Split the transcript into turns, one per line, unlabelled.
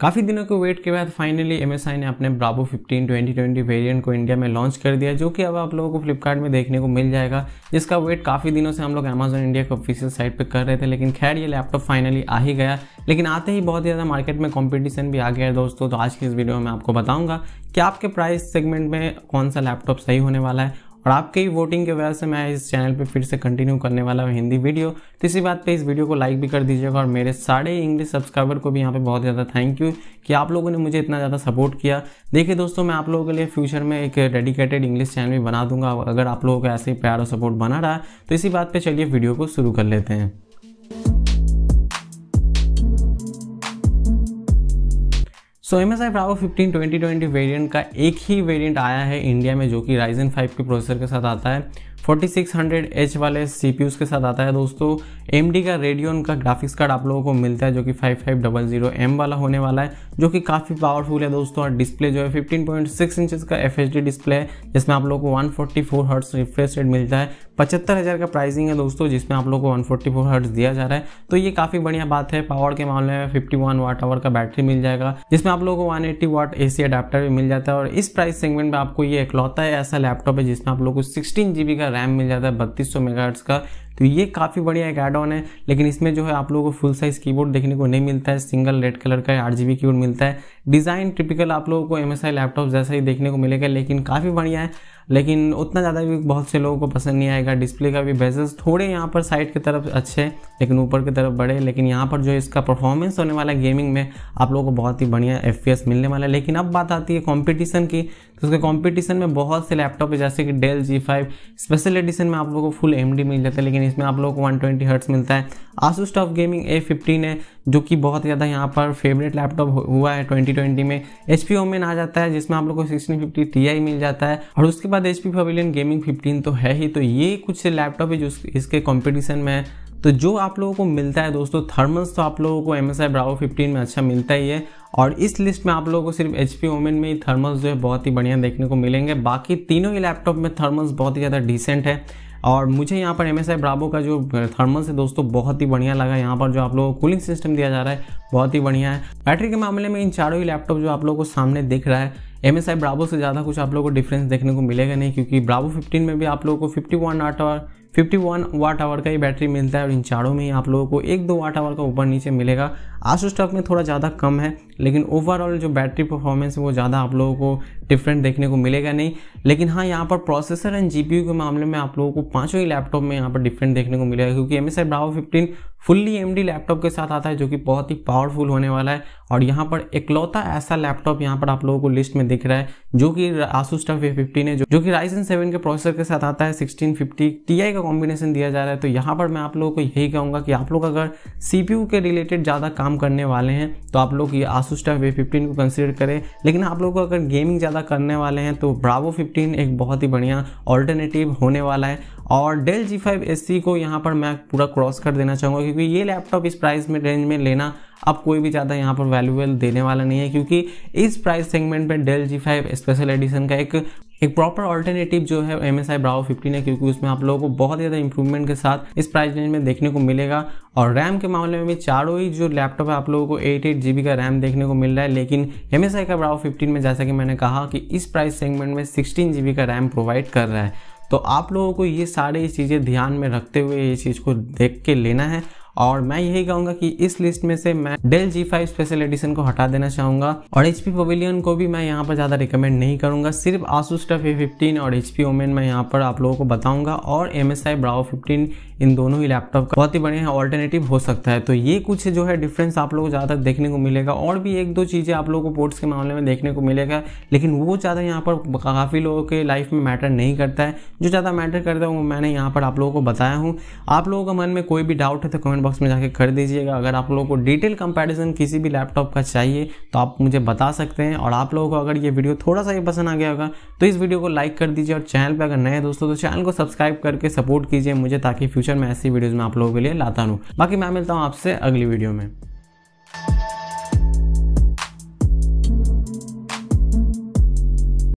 काफ़ी दिनों के वेट के बाद फाइनली एम ने अपने ब्राबो 15 2020 वेरिएंट को इंडिया में लॉन्च कर दिया जो कि अब आप लोगों को फ्लिपकार्ट में देखने को मिल जाएगा जिसका वेट काफ़ी दिनों से हम लोग अमेजोन इंडिया के ऑफिशियल साइट पर कर रहे थे लेकिन खैर ये लैपटॉप फाइनली आ ही गया लेकिन आते ही बहुत ज़्यादा मार्केट में कॉम्पिटिशन भी आ गया है दोस्तों तो आज की इस वीडियो में आपको बताऊँगा कि आपके प्राइस सेगमेंट में कौन सा लैपटॉप सही होने वाला है और आपके ही वोटिंग की वजह से मैं इस चैनल पे फिर से कंटिन्यू करने वाला हूँ हिंदी वीडियो तो इसी बात पे इस वीडियो को लाइक भी कर दीजिएगा और मेरे सारे इंग्लिश सब्सक्राइबर को भी यहाँ पे बहुत ज़्यादा थैंक यू कि आप लोगों ने मुझे इतना ज़्यादा सपोर्ट किया देखिए दोस्तों मैं आप लोगों के लिए फ्यूचर में एक डेडिकेटेड इंग्लिश चैनल भी बना दूंगा अगर आप लोगों का ऐसे ही प्यार और सपोर्ट बना रहा है तो इसी बात पर चलिए वीडियो को शुरू कर लेते हैं so M S I Bravo fifteen twenty twenty variant का एक ही वेरियंट आया है इंडिया में जो कि राइजन फाइव के प्रोसेसर के साथ आता है फोर्टी सिक्स हंड्रेड एच वाले सी के साथ आता है दोस्तों एम डी का रेडियन का ग्राफिक्स कार्ड आप लोगों को मिलता है जो कि एम वाला होने वाला है जो कि काफ़ी पावरफुल है दोस्तों और डिस्प्ले जो है फिफ्टीन पॉइंट सिक्स इंचेस का एफ एच डी डिस्प्ले है जिसमें आप लोगों को one forty four hertz refresh rate मिलता है पचहत्तर हज़ार का प्राइसिंग है दोस्तों जिसमें आप लोग को वन फोर्टी फोर दिया जा रहा है तो ये काफ़ी बढ़िया बात है पावर के मामले में फिफ्टी वन वाट आवर का बैटरी मिल जाएगा जिसमें आप लोगों को one eighty watt A C adapter भी मिल जाता है और इस प्राइस सेगमेंट में आपको ये इकलौता है ऐसा लैपटॉप है जिसमें आप लोग को सिक्सटीन का रैम मिल जाता है बत्तीस सौ मेगा का तो ये काफ़ी बढ़िया एक एड ऑन है लेकिन इसमें जो है आप लोगों को फुल साइज़ कीबोर्ड देखने को नहीं मिलता है सिंगल रेड कलर का आठ जी कीबोर्ड मिलता है डिज़ाइन टिपिकल आप लोगों को एम लैपटॉप जैसा ही देखने को मिलेगा लेकिन काफ़ी बढ़िया है लेकिन उतना ज़्यादा भी बहुत से लोगों को पसंद नहीं आएगा डिस्प्ले का भी बेजल्स थोड़े यहाँ पर साइड की तरफ अच्छे लेकिन ऊपर की तरफ बड़े लेकिन यहाँ पर जो इसका परफॉर्मेंस होने वाला है गेमिंग में आप लोगों को बहुत ही बढ़िया एफ मिलने वाला है लेकिन अब बात आती है कॉम्पिटिशन की तो उसके कॉम्पिटिशन में बहुत से लैपटॉप है जैसे कि डेल जी स्पेशल एडिशन में आप लोगों को फुल एम मिल जाता है लेकिन इसमें आप लोग को वन ट्वेंटी मिलता है Asus TUF gaming A fifteen है जो कि बहुत ज़्यादा यहाँ पर फेवरेट लैपटॉप हुआ है 2020 में एच पी ओमेन आ जाता है जिसमें आप लोग को सिक्सटीन फिफ्टी टी आई मिल जाता है और उसके बाद H P Pavilion gaming fifteen तो है ही तो ये कुछ लैपटॉप है जो इसके कॉम्पिटिशन में है तो जो आप लोगों को मिलता है दोस्तों थर्मल्स तो आप लोगों को M S I Bravo fifteen में अच्छा मिलता ही है और इस लिस्ट में आप लोगों को सिर्फ एच पी ओमेन में ही थर्मल्स जो है बहुत ही बढ़िया देखने को मिलेंगे बाकी तीनों ही लैपटॉप में थर्मल्स बहुत ही ज़्यादा डिसेंट है और मुझे यहाँ पर एम एस आई ब्राबो का जो थर्मल से दोस्तों बहुत ही बढ़िया लगा यहाँ पर जो आप लोगों को कूलिंग सिस्टम दिया जा रहा है बहुत ही बढ़िया है बैटरी के मामले में इन चारों ही लैपटॉप जो आप लोगों को सामने दिख रहा है एम एस आई ब्राबो से ज़्यादा कुछ आप लोगों को डिफरेंस देखने को मिलेगा नहीं क्योंकि ब्राबो फिफ्टीन में भी आप लोगों को fifty one watt hour fifty one watt hour का ही बैटरी मिलता है और इन चारों में ही आप लोगों को एक दो वाट आवर का ऊपर नीचे मिलेगा आसू स्टॉक में थोड़ा ज़्यादा कम है लेकिन ओवरऑल जो बैटरी परफॉर्मेंस है वो ज़्यादा आप लोगों को डिफरेंट देखने को मिलेगा नहीं लेकिन हाँ यहाँ पर प्रोसेसर एंड जी के मामले में आप लोगों को पाँचों ही लैपटॉप में यहाँ पर डिफरेंट देखने को मिलेगा क्योंकि M S I Bravo fifteen fully M laptop के साथ आता है जो कि बहुत ही पावरफुल होने वाला है और यहाँ पर इकलौता ऐसा लैपटॉप यहाँ पर आप लोगों को लिस्ट में दिख रहा है जो कि आसूस टफ ए फिफ्टीन है जो, जो कि राइजन सेवन के प्रोसेसर के साथ आता है सिक्सटीन फिफ्टी टी का कॉम्बिनेशन दिया जा रहा है तो यहाँ पर मैं आप लोगों को यही कहूँगा कि आप लोग अगर सी के रिलेटेड ज़्यादा काम करने वाले हैं तो आप लोग ये आसूस आसूस टफ फिफ्टीन को कंसिडर करें लेकिन आप लोगों को अगर गेमिंग ज़्यादा करने वाले हैं तो ब्रावो फिफ्टीन एक बहुत ही बढ़िया ऑल्टरनेटिव होने वाला है और Dell G five S C को यहाँ पर मैं पूरा क्रॉस कर देना चाहूँगा क्योंकि ये लैपटॉप इस प्राइस में रेंज में लेना अब कोई भी ज़्यादा यहाँ पर वैल्यूएल देने वाला नहीं है क्योंकि इस प्राइस सेगमेंट में Dell G five special edition का एक एक प्रॉपर ऑल्टरनेटिव जो है M S I Bravo fifteen है क्योंकि उसमें आप लोगों को बहुत ज़्यादा इंप्रूवमेंट के साथ इस प्राइस रेंज में देखने को मिलेगा और रैम के मामले में भी चारों ही जो लैपटॉप है आप लोगों को एट एट जी का रैम देखने को मिल रहा है लेकिन एम एस आई का ब्रावो फिफ्टीन में जैसा कि मैंने कहा कि इस प्राइस सेगमेंट में सिक्सटीन जी का रैम प्रोवाइड कर रहा है तो आप लोगों को ये सारी चीज़ें ध्यान में रखते हुए ये चीज़ को देख के लेना है और मैं यही कहूंगा कि इस लिस्ट में से मैं Dell G five special edition को हटा देना चाहूंगा और एच पी पवेलियन को भी मैं यहाँ पर ज़्यादा रिकमेंड नहीं करूंगा सिर्फ आसूस टफ ए फिफ्टीन और एच पी ओमेन मैं यहाँ पर आप लोगों को बताऊंगा और M S I Bravo fifteen इन दोनों ही लैपटॉप बहुत ही बढ़िया ऑल्टरनेटिव हो सकता है तो ये कुछ जो है डिफरेंस आप लोगों को ज़्यादा देखने को मिलेगा और भी एक दो चीज़ें आप लोगों को पोर्ट्स के मामले में देखने को मिलेगा लेकिन वो ज़्यादा यहाँ पर काफ़ी लोगों के लाइफ में मैटर नहीं करता है जो ज़्यादा मैटर करता है वो मैंने यहाँ पर आप लोगों को बताया हूँ आप लोगों का मन में कोई भी डाउट है तो कमेंट बॉक्स में जाके खरीद दीजिएगा अगर आप लोगों को डिटेल कंपैरिजन किसी भी लैपटॉप का चाहिए तो आप मुझे बता सकते हैं और आप लोगों को अगर ये वीडियो थोड़ा सा ही पसंद आ गया होगा तो इस वीडियो को लाइक कर दीजिए और चैनल पर अगर नए दोस्तों तो चैनल को सब्सक्राइब करके सपोर्ट कीजिए मुझे ताकि फ्यूचर में ऐसी वीडियोज़ में आप लोगों के लिए लाता रहूँ बाकी मैं मिलता हूँ आपसे अगली वीडियो में